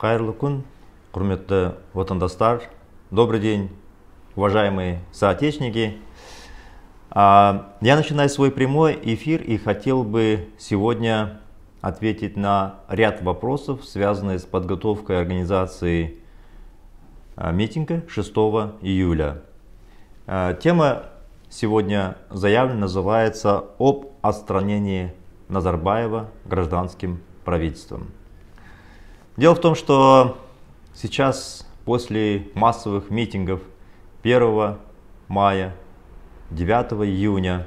Кайрлы күн, құрметті отандастар, добрый день, уважаемые соотечественники. А, я начинаю свой прямой эфир и хотел бы сегодня ответить на ряд вопросов, связанных с подготовкой организации а, митинга 6 июля. А, тема сегодня заявлена называется «Об отстранении Назарбаева гражданским правительством». Дело в том, что сейчас после массовых митингов 1 мая, 9 июня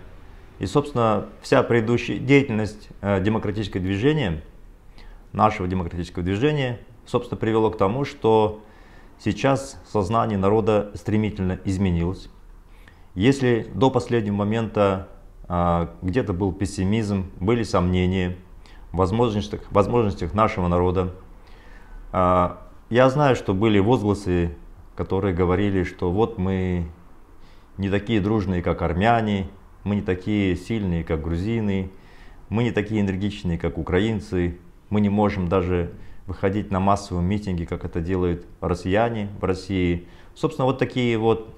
и, собственно, вся предыдущая деятельность э, демократического движения, нашего демократического движения, собственно, привело к тому, что сейчас сознание народа стремительно изменилось. Если до последнего момента э, где-то был пессимизм, были сомнения в возможностях, возможностях нашего народа, а, я знаю, что были возгласы, которые говорили, что вот мы не такие дружные, как армяне, мы не такие сильные, как грузины, мы не такие энергичные, как украинцы, мы не можем даже выходить на массовые митинги, как это делают россияне в России. Собственно, вот такие вот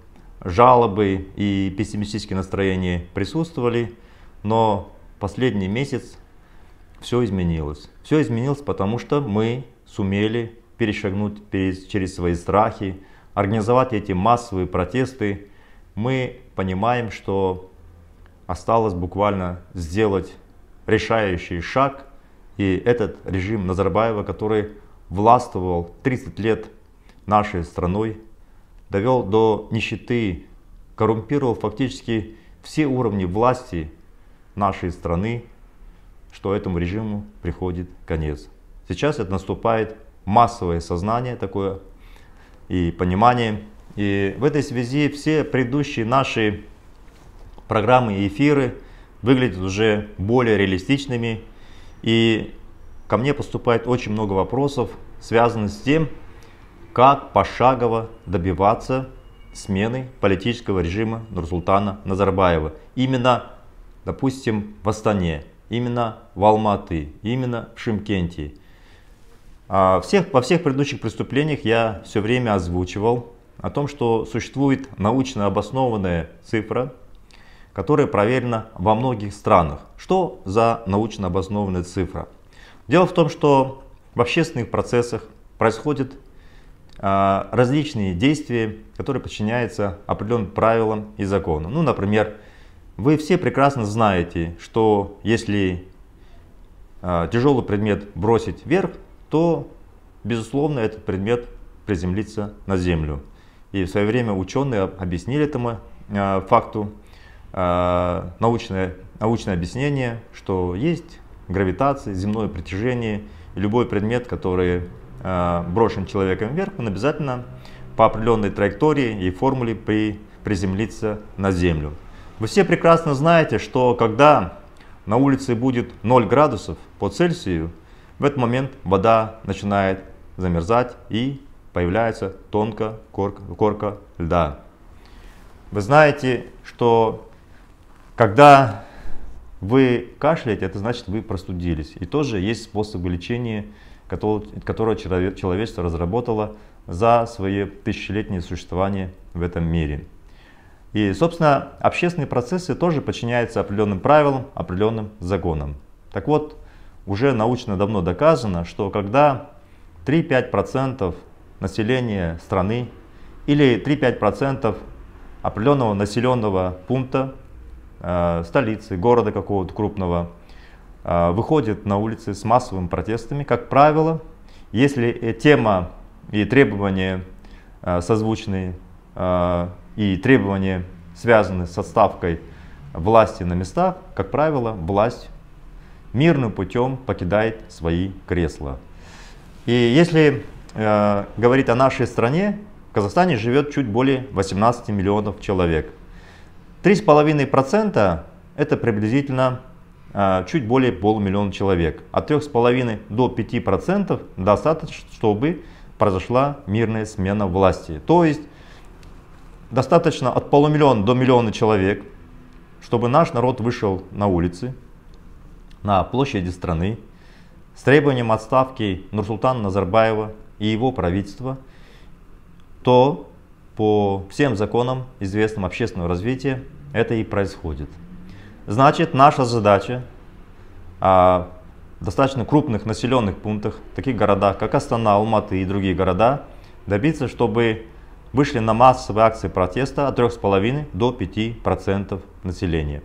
жалобы и пессимистические настроения присутствовали, но последний месяц все изменилось. Все изменилось, потому что мы сумели перешагнуть через свои страхи, организовать эти массовые протесты, мы понимаем, что осталось буквально сделать решающий шаг. И этот режим Назарбаева, который властвовал 30 лет нашей страной, довел до нищеты, коррумпировал фактически все уровни власти нашей страны, что этому режиму приходит конец. Сейчас это наступает массовое сознание такое и понимание. И в этой связи все предыдущие наши программы и эфиры выглядят уже более реалистичными. И ко мне поступает очень много вопросов, связанных с тем, как пошагово добиваться смены политического режима Нурсултана Назарбаева. Именно, допустим, в Астане, именно в Алматы, именно в Шимкенте – а, всех, во всех предыдущих преступлениях я все время озвучивал о том, что существует научно обоснованная цифра, которая проверена во многих странах. Что за научно обоснованная цифра? Дело в том, что в общественных процессах происходят а, различные действия, которые подчиняются определенным правилам и законам. Ну, например, вы все прекрасно знаете, что если а, тяжелый предмет бросить вверх, то, безусловно, этот предмет приземлится на Землю. И в свое время ученые объяснили этому э, факту э, научное, научное объяснение, что есть гравитация, земное притяжение, и любой предмет, который э, брошен человеком вверх, он обязательно по определенной траектории и формуле при, приземлится на Землю. Вы все прекрасно знаете, что когда на улице будет 0 градусов по Цельсию, в этот момент вода начинает замерзать и появляется тонкая корка, корка льда. Вы знаете, что когда вы кашляете, это значит вы простудились. И тоже есть способы лечения, которого человечество разработало за свое тысячелетнее существование в этом мире. И, собственно, общественные процессы тоже подчиняются определенным правилам, определенным законам. Так вот, уже научно давно доказано, что когда 3-5% населения страны или 3-5% определенного населенного пункта, э, столицы, города какого-то крупного, э, выходит на улицы с массовыми протестами, как правило, если э, тема и требования э, созвучны э, и требования связаны с отставкой власти на местах, как правило, власть мирным путем покидает свои кресла. И если э, говорить о нашей стране, в Казахстане живет чуть более 18 миллионов человек. 3,5% это приблизительно э, чуть более полумиллиона человек. А от 3,5 до 5% достаточно, чтобы произошла мирная смена власти. То есть достаточно от полумиллиона до миллиона человек, чтобы наш народ вышел на улицы, на площади страны с требованием отставки Нурсултана Назарбаева и его правительства, то по всем законам известным общественного развития это и происходит. Значит, наша задача а, в достаточно крупных населенных пунктах, таких городах, как Астана, Алматы и другие города, добиться, чтобы вышли на массовые акции протеста от 3,5 до 5% населения.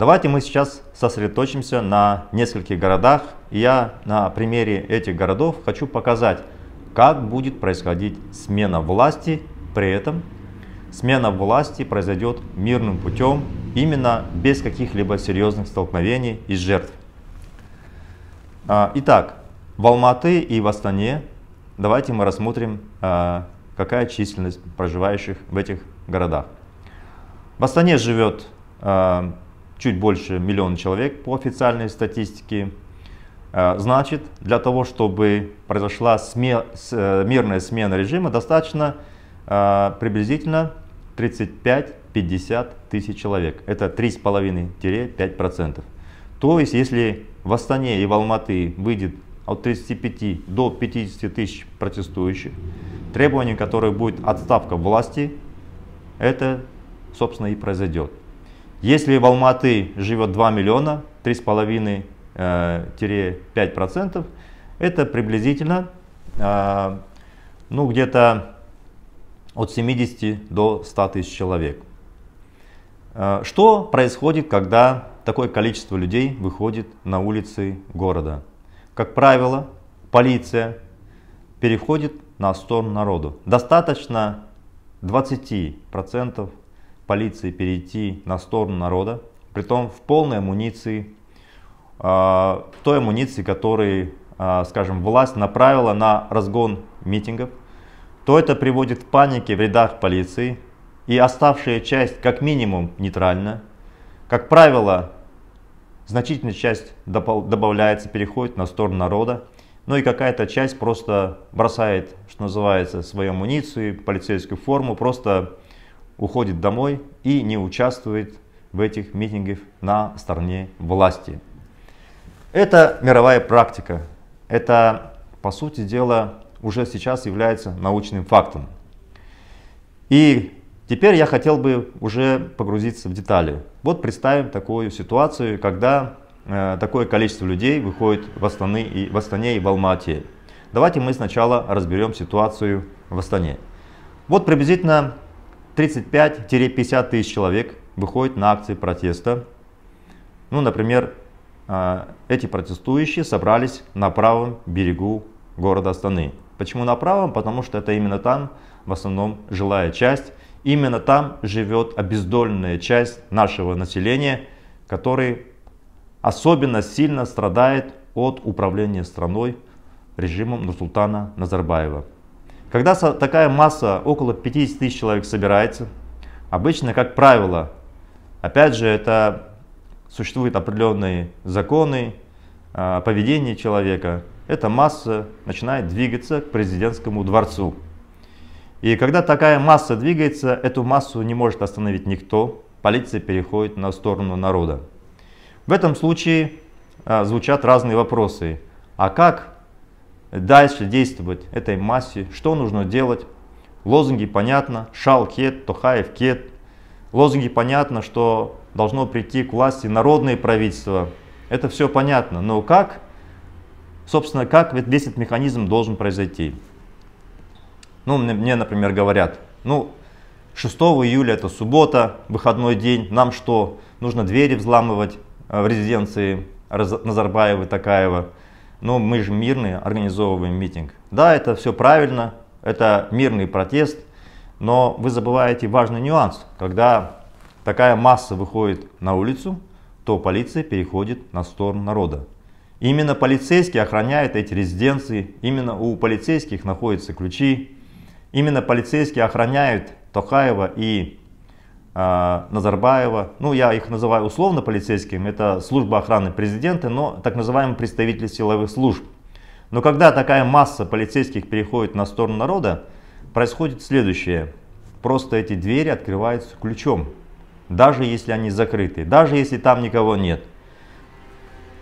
Давайте мы сейчас сосредоточимся на нескольких городах. я на примере этих городов хочу показать, как будет происходить смена власти. При этом смена власти произойдет мирным путем, именно без каких-либо серьезных столкновений и жертв. А, итак, в Алматы и в Астане давайте мы рассмотрим, а, какая численность проживающих в этих городах. В Астане живет а, чуть больше миллиона человек по официальной статистике. Э, значит, для того, чтобы произошла сме, э, мирная смена режима, достаточно э, приблизительно 35-50 тысяч человек. Это 3,5-5%. То есть, если в Астане и в Алматы выйдет от 35 до 50 тысяч протестующих, требование которых будет отставка власти, это, собственно, и произойдет. Если в Алматы живет 2 миллиона, 3,5-5%, э, это приблизительно э, ну, где-то от 70 до 100 тысяч человек. Э, что происходит, когда такое количество людей выходит на улицы города? Как правило, полиция переходит на сторону народу. Достаточно 20% полиции перейти на сторону народа, притом в полной амуниции, а, в той амуниции, которой, а, скажем, власть направила на разгон митингов, то это приводит к панике в рядах полиции, и оставшая часть как минимум нейтральна. Как правило, значительная часть добавляется, переходит на сторону народа, ну и какая-то часть просто бросает, что называется, свою амуницию, полицейскую форму, просто уходит домой и не участвует в этих митингах на стороне власти. Это мировая практика. Это, по сути дела, уже сейчас является научным фактом. И теперь я хотел бы уже погрузиться в детали. Вот представим такую ситуацию, когда э, такое количество людей выходит в Астане и, в, Астане и в Алмате. Давайте мы сначала разберем ситуацию в Астане. Вот приблизительно 35-50 тысяч человек выходит на акции протеста. Ну, например, а, эти протестующие собрались на правом берегу города Астаны. Почему на правом? Потому что это именно там в основном жилая часть. Именно там живет обездоленная часть нашего населения, который особенно сильно страдает от управления страной режимом Нурсултана Назарбаева. Когда такая масса, около 50 тысяч человек собирается, обычно, как правило, опять же, это существуют определенные законы а, поведения человека, эта масса начинает двигаться к президентскому дворцу. И когда такая масса двигается, эту массу не может остановить никто, полиция переходит на сторону народа. В этом случае а, звучат разные вопросы. А как дальше действовать этой массе, что нужно делать. Лозунги понятно, Шал кет, Тохаев кет. Лозунги понятно, что должно прийти к власти народное правительство. Это все понятно, но как, собственно, как весь этот механизм должен произойти? Ну, мне, например, говорят, ну, 6 июля это суббота, выходной день, нам что, нужно двери взламывать э, в резиденции Назарбаева и Такаева – но мы же мирные, организовываем митинг. Да, это все правильно, это мирный протест, но вы забываете важный нюанс. Когда такая масса выходит на улицу, то полиция переходит на сторону народа. Именно полицейские охраняют эти резиденции, именно у полицейских находятся ключи, именно полицейские охраняют Токаева и а, Назарбаева. Ну, я их называю условно полицейскими, это служба охраны президента, но так называемые представители силовых служб. Но когда такая масса полицейских переходит на сторону народа, происходит следующее. Просто эти двери открываются ключом, даже если они закрыты, даже если там никого нет.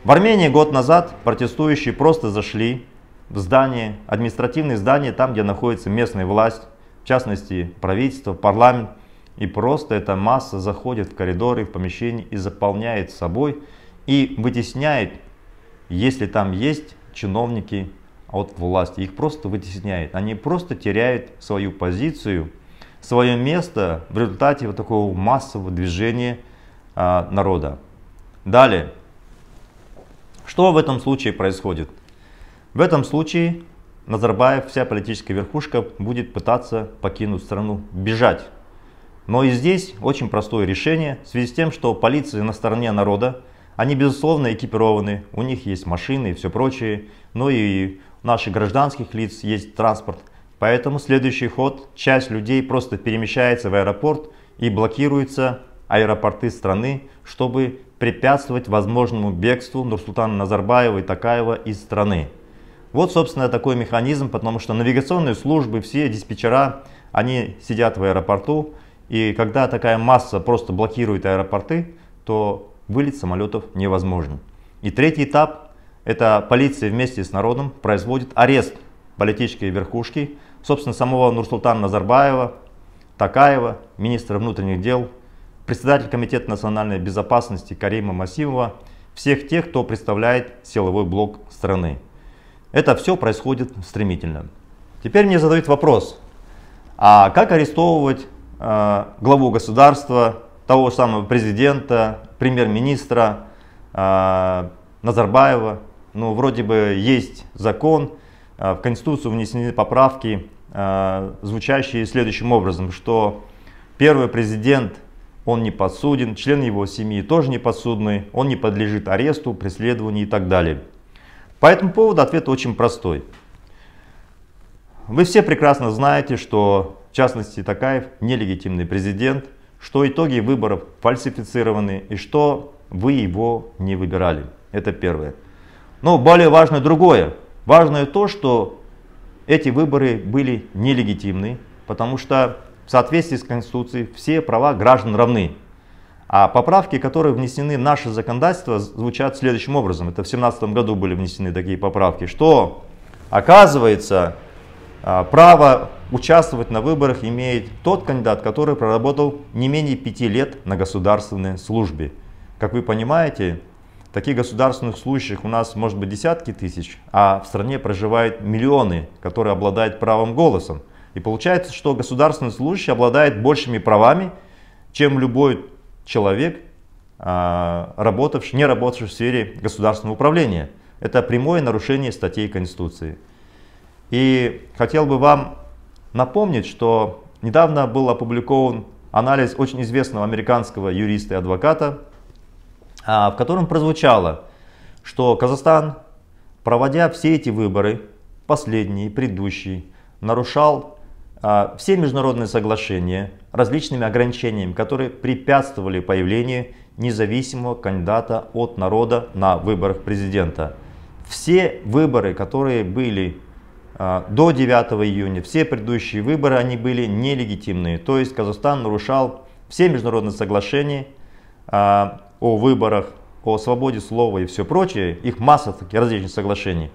В Армении год назад протестующие просто зашли в здание, административное здание, там, где находится местная власть, в частности правительство, парламент, и просто эта масса заходит в коридоры, в помещение и заполняет собой и вытесняет, если там есть чиновники от власти. Их просто вытесняет. Они просто теряют свою позицию, свое место в результате вот такого массового движения а, народа. Далее. Что в этом случае происходит? В этом случае Назарбаев, вся политическая верхушка будет пытаться покинуть страну, бежать. Но и здесь очень простое решение в связи с тем, что полиция на стороне народа, они безусловно экипированы, у них есть машины и все прочее, ну и у наших гражданских лиц есть транспорт. Поэтому следующий ход, часть людей просто перемещается в аэропорт и блокируются аэропорты страны, чтобы препятствовать возможному бегству Нурсултана Назарбаева и Такаева из страны. Вот, собственно, такой механизм, потому что навигационные службы, все диспетчера, они сидят в аэропорту, и когда такая масса просто блокирует аэропорты, то вылет самолетов невозможен. И третий этап – это полиция вместе с народом производит арест политической верхушки, собственно, самого Нурсултана Назарбаева, Такаева, министра внутренних дел, председатель Комитета национальной безопасности Карима Масимова, всех тех, кто представляет силовой блок страны. Это все происходит стремительно. Теперь мне задают вопрос, а как арестовывать Э, главу государства, того самого президента, премьер-министра э, Назарбаева. Ну, вроде бы есть закон, э, в Конституцию внесены поправки, звучащие следующим образом, что первый президент, он не подсуден, член его семьи тоже не подсудный, он не подлежит аресту, преследованию и так далее. По этому поводу ответ очень простой. Вы все прекрасно знаете, что частности Такаев, нелегитимный президент, что итоги выборов фальсифицированы и что вы его не выбирали. Это первое. Но более важно другое. Важное то, что эти выборы были нелегитимны, потому что в соответствии с Конституцией все права граждан равны. А поправки, которые внесены в наше законодательство, звучат следующим образом. Это в 2017 году были внесены такие поправки, что оказывается а, право участвовать на выборах имеет тот кандидат, который проработал не менее пяти лет на государственной службе. Как вы понимаете, таких государственных служащих у нас может быть десятки тысяч, а в стране проживают миллионы, которые обладают правом голосом. И получается, что государственный служащий обладает большими правами, чем любой человек, а, работавший, не работавший в сфере государственного управления. Это прямое нарушение статей Конституции. И хотел бы вам напомнить, что недавно был опубликован анализ очень известного американского юриста и адвоката, а, в котором прозвучало, что Казахстан, проводя все эти выборы, последние, предыдущие, нарушал а, все международные соглашения различными ограничениями, которые препятствовали появлению независимого кандидата от народа на выборах президента. Все выборы, которые были а, до 9 июня все предыдущие выборы они были нелегитимные, то есть Казахстан нарушал все международные соглашения а, о выборах, о свободе слова и все прочее, их масса таких различных соглашений,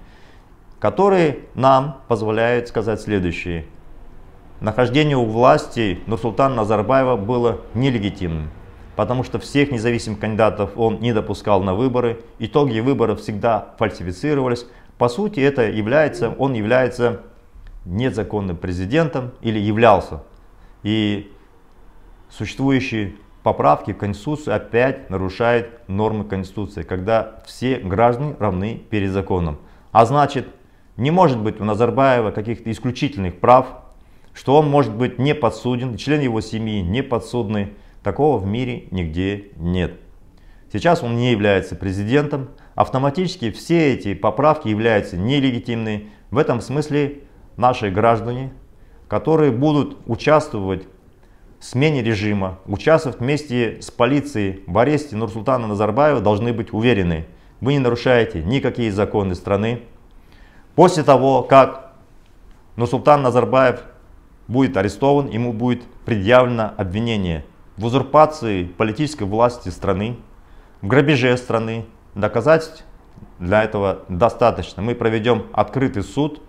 которые нам позволяют сказать следующее. Нахождение у власти Нурсултана Назарбаева было нелегитимным потому что всех независимых кандидатов он не допускал на выборы. Итоги выборов всегда фальсифицировались, по сути, это является, он является незаконным президентом или являлся. И существующие поправки в Конституцию опять нарушают нормы Конституции, когда все граждане равны перед законом. А значит, не может быть у Назарбаева каких-то исключительных прав, что он может быть не подсуден, член его семьи не подсудный. Такого в мире нигде нет. Сейчас он не является президентом, автоматически все эти поправки являются нелегитимными В этом смысле наши граждане, которые будут участвовать в смене режима, участвовать вместе с полицией в аресте Нурсултана Назарбаева, должны быть уверены, вы не нарушаете никакие законы страны. После того, как Нурсултан Назарбаев будет арестован, ему будет предъявлено обвинение в узурпации политической власти страны, в грабеже страны, Доказательств для этого достаточно. Мы проведем открытый суд,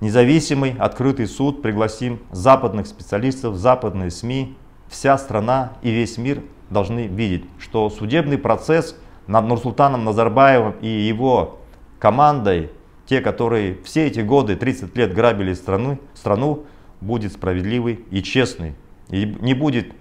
независимый открытый суд, пригласим западных специалистов, западные СМИ. Вся страна и весь мир должны видеть, что судебный процесс над Нурсултаном Назарбаевым и его командой, те, которые все эти годы, 30 лет грабили страну, страну будет справедливый и честный. И не будет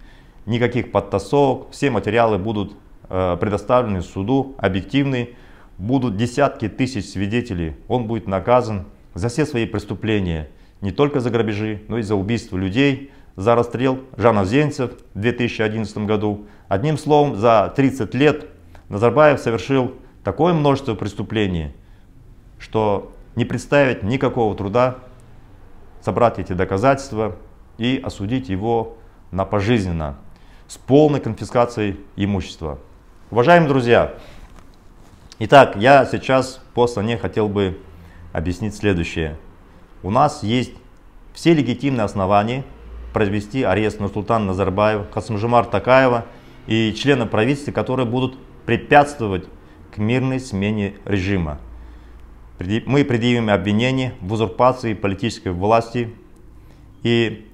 никаких подтасовок, все материалы будут Э, предоставлены суду, объективный. Будут десятки тысяч свидетелей. Он будет наказан за все свои преступления. Не только за грабежи, но и за убийство людей, за расстрел Жана Зенцев в 2011 году. Одним словом, за 30 лет Назарбаев совершил такое множество преступлений, что не представить никакого труда собрать эти доказательства и осудить его на пожизненно с полной конфискацией имущества. Уважаемые друзья, итак, я сейчас по стране хотел бы объяснить следующее. У нас есть все легитимные основания произвести арест на Нурсултана Назарбаева, Касымжимар Такаева и члены правительства, которые будут препятствовать к мирной смене режима. Мы предъявим обвинение в узурпации политической власти и,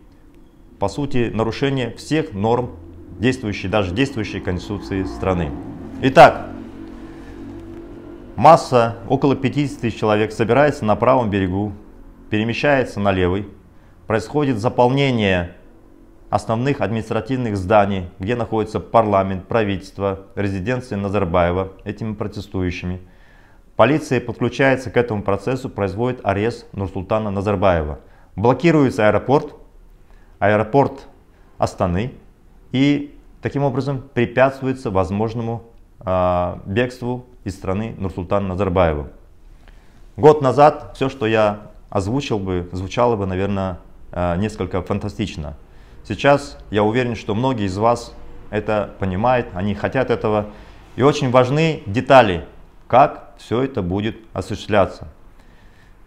по сути, нарушение всех норм действующей, даже действующей конституции страны. Итак, масса, около 50 тысяч человек, собирается на правом берегу, перемещается на левый, происходит заполнение основных административных зданий, где находится парламент, правительство, резиденция Назарбаева этими протестующими. Полиция подключается к этому процессу, производит арест Нурсултана Назарбаева. Блокируется аэропорт, аэропорт Астаны, и таким образом препятствуется возможному э, бегству из страны Нурсултана Назарбаева. Год назад все, что я озвучил бы, звучало бы, наверное, э, несколько фантастично. Сейчас я уверен, что многие из вас это понимают, они хотят этого. И очень важны детали, как все это будет осуществляться.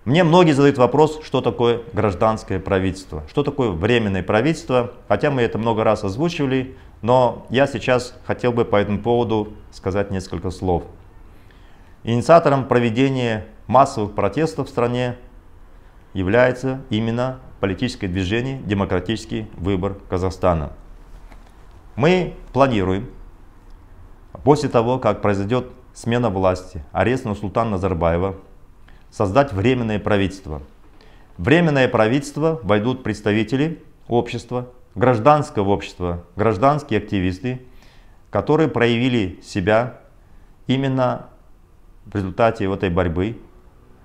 Мне многие задают вопрос, что такое гражданское правительство, что такое временное правительство, хотя мы это много раз озвучивали, но я сейчас хотел бы по этому поводу сказать несколько слов. Инициатором проведения массовых протестов в стране является именно политическое движение «Демократический выбор Казахстана». Мы планируем, после того, как произойдет смена власти, арест Нурсултана Назарбаева – создать временное правительство. временное правительство войдут представители общества, гражданского общества, гражданские активисты, которые проявили себя именно в результате вот этой борьбы,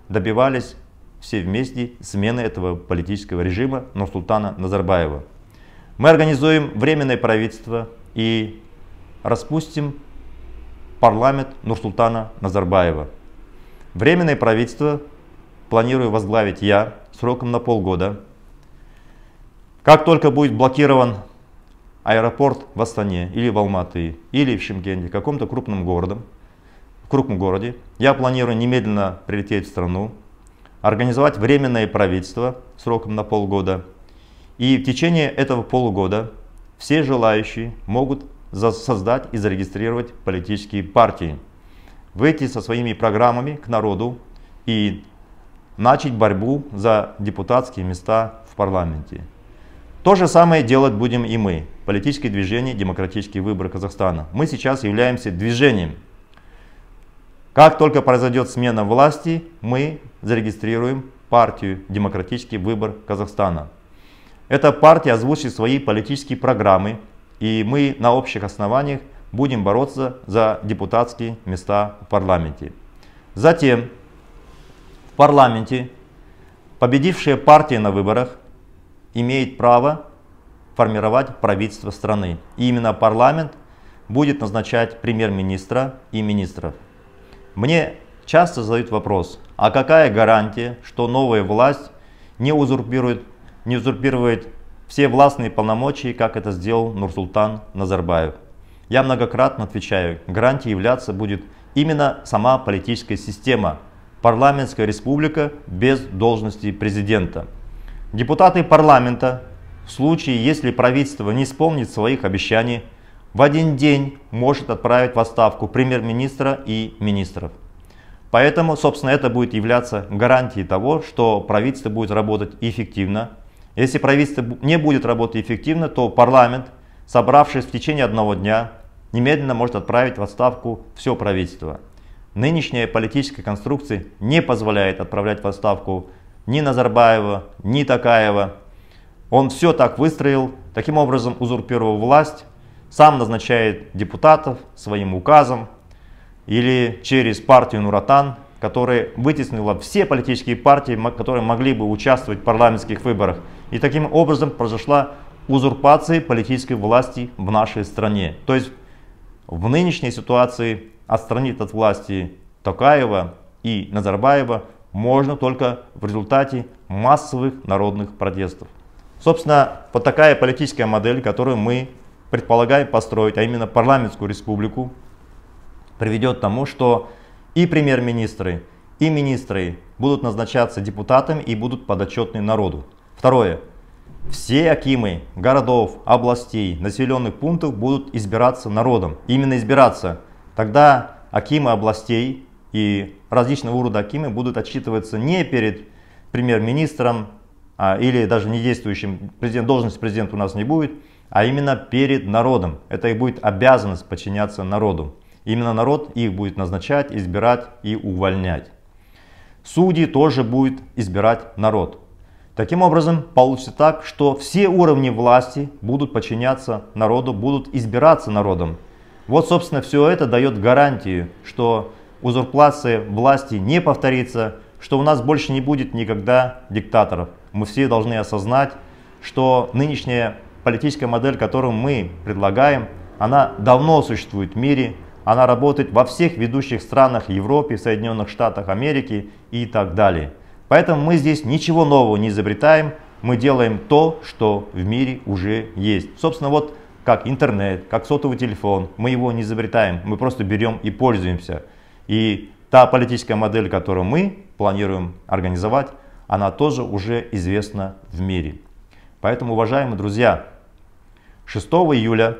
добивались все вместе смены этого политического режима Нурсултана Назарбаева. Мы организуем временное правительство и распустим парламент Нурсултана Назарбаева. Временное правительство планирую возглавить я сроком на полгода. Как только будет блокирован аэропорт в Астане или в Алматы, или в Шимкенте, каком-то крупном городе, в крупном городе, я планирую немедленно прилететь в страну, организовать временное правительство сроком на полгода. И в течение этого полугода все желающие могут создать и зарегистрировать политические партии выйти со своими программами к народу и начать борьбу за депутатские места в парламенте. То же самое делать будем и мы, политическое движение демократические выборы Казахстана». Мы сейчас являемся движением. Как только произойдет смена власти, мы зарегистрируем партию «Демократический выбор Казахстана». Эта партия озвучит свои политические программы, и мы на общих основаниях будем бороться за депутатские места в парламенте. Затем в парламенте победившая партия на выборах имеет право формировать правительство страны. И именно парламент будет назначать премьер-министра и министров. Мне часто задают вопрос, а какая гарантия, что новая власть не узурпирует, не узурпирует все властные полномочия, как это сделал Нурсултан Назарбаев. Я многократно отвечаю, гарантией являться будет именно сама политическая система, парламентская республика без должности президента. Депутаты парламента в случае, если правительство не исполнит своих обещаний, в один день может отправить в отставку премьер-министра и министров. Поэтому, собственно, это будет являться гарантией того, что правительство будет работать эффективно. Если правительство не будет работать эффективно, то парламент, собравшись в течение одного дня, немедленно может отправить в отставку все правительство. Нынешняя политическая конструкция не позволяет отправлять в отставку ни Назарбаева, ни Такаева. Он все так выстроил, таким образом узурпировал власть, сам назначает депутатов своим указом или через партию Нуратан, которая вытеснила все политические партии, которые могли бы участвовать в парламентских выборах. И таким образом произошла узурпация политической власти в нашей стране. То есть в нынешней ситуации отстранить от власти Токаева и Назарбаева можно только в результате массовых народных протестов. Собственно, вот такая политическая модель, которую мы предполагаем построить, а именно парламентскую республику, приведет к тому, что и премьер-министры, и министры будут назначаться депутатами и будут подотчетны народу. Второе. Все акимы городов, областей, населенных пунктов будут избираться народом. Именно избираться. Тогда акимы областей и различного рода акимы будут отчитываться не перед премьер-министром а, или даже не действующим президент. должность президента у нас не будет, а именно перед народом. Это их будет обязанность подчиняться народу. Именно народ их будет назначать, избирать и увольнять. Судьи тоже будет избирать народ. Таким образом, получится так, что все уровни власти будут подчиняться народу, будут избираться народом. Вот, собственно, все это дает гарантию, что узурпация власти не повторится, что у нас больше не будет никогда диктаторов. Мы все должны осознать, что нынешняя политическая модель, которую мы предлагаем, она давно существует в мире, она работает во всех ведущих странах Европы, Соединенных Штатах Америки и так далее. Поэтому мы здесь ничего нового не изобретаем, мы делаем то, что в мире уже есть. Собственно, вот как интернет, как сотовый телефон, мы его не изобретаем, мы просто берем и пользуемся. И та политическая модель, которую мы планируем организовать, она тоже уже известна в мире. Поэтому, уважаемые друзья, 6 июля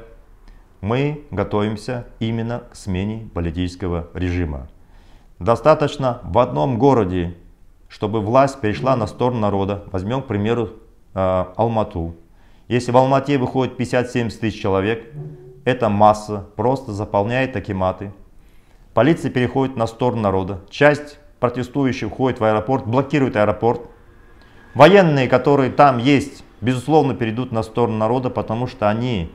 мы готовимся именно к смене политического режима. Достаточно в одном городе чтобы власть перешла на сторону народа. Возьмем, к примеру, э, Алмату. Если в Алмате выходит 50-70 тысяч человек, эта масса просто заполняет акиматы. Полиция переходит на сторону народа. Часть протестующих входит в аэропорт, блокирует аэропорт. Военные, которые там есть, безусловно, перейдут на сторону народа, потому что они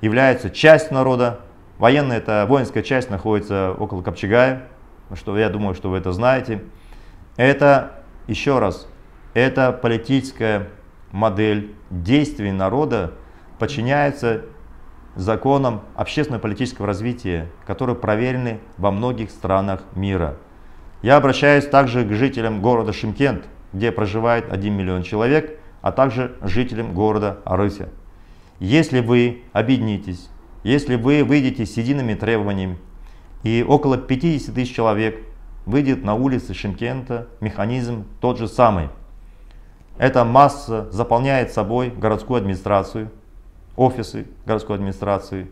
являются частью народа. Военная, это воинская часть, находится около Копчегая, что я думаю, что вы это знаете. Это, еще раз, это политическая модель действий народа подчиняется законам общественно-политического развития, которые проверены во многих странах мира. Я обращаюсь также к жителям города Шимкент, где проживает 1 миллион человек, а также жителям города Арыся. Если вы объединитесь, если вы выйдете с едиными требованиями, и около 50 тысяч человек выйдет на улицы Шимкента, механизм тот же самый. Эта масса заполняет собой городскую администрацию, офисы городской администрации.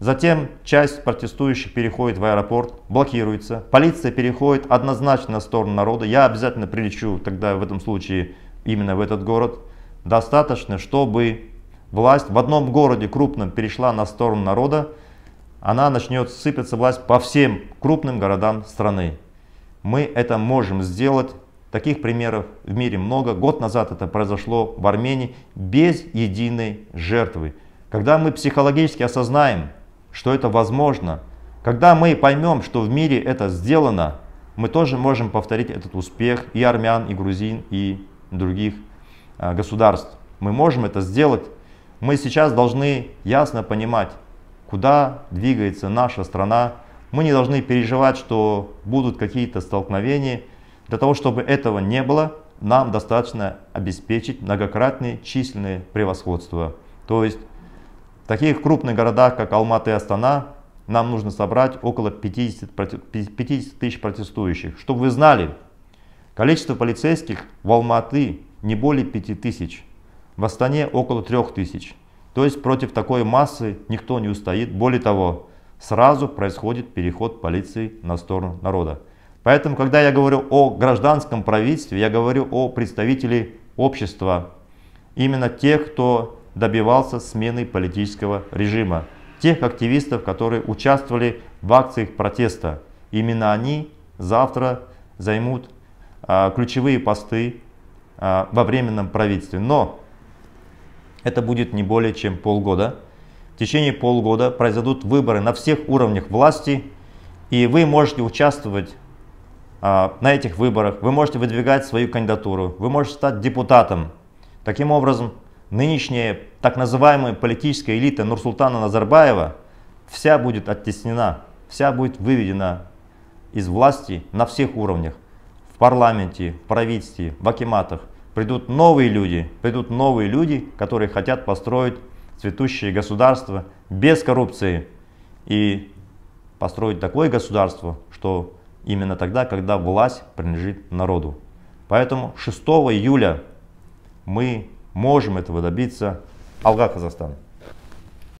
Затем часть протестующих переходит в аэропорт, блокируется. Полиция переходит однозначно на сторону народа. Я обязательно прилечу тогда в этом случае именно в этот город. Достаточно, чтобы власть в одном городе крупном перешла на сторону народа, она начнет сыпаться власть по всем крупным городам страны. Мы это можем сделать, таких примеров в мире много. Год назад это произошло в Армении без единой жертвы. Когда мы психологически осознаем, что это возможно, когда мы поймем, что в мире это сделано, мы тоже можем повторить этот успех и армян, и грузин, и других а, государств. Мы можем это сделать. Мы сейчас должны ясно понимать, куда двигается наша страна. Мы не должны переживать, что будут какие-то столкновения. Для того, чтобы этого не было, нам достаточно обеспечить многократные численные превосходства. То есть в таких крупных городах, как Алматы и Астана, нам нужно собрать около 50, 50 тысяч протестующих. Чтобы вы знали, количество полицейских в Алматы не более 5 тысяч, в Астане около 3 тысяч. То есть против такой массы никто не устоит. Более того, сразу происходит переход полиции на сторону народа. Поэтому, когда я говорю о гражданском правительстве, я говорю о представителях общества, именно тех, кто добивался смены политического режима, тех активистов, которые участвовали в акциях протеста. Именно они завтра займут а, ключевые посты а, во временном правительстве. Но это будет не более чем полгода. В течение полгода произойдут выборы на всех уровнях власти, и вы можете участвовать а, на этих выборах, вы можете выдвигать свою кандидатуру, вы можете стать депутатом. Таким образом, нынешняя так называемая политическая элита Нурсултана Назарбаева вся будет оттеснена, вся будет выведена из власти на всех уровнях, в парламенте, в правительстве, в акиматах – Придут новые люди, придут новые люди, которые хотят построить цветущее государство без коррупции и построить такое государство, что именно тогда, когда власть принадлежит народу. Поэтому 6 июля мы можем этого добиться. Алга, Казахстан.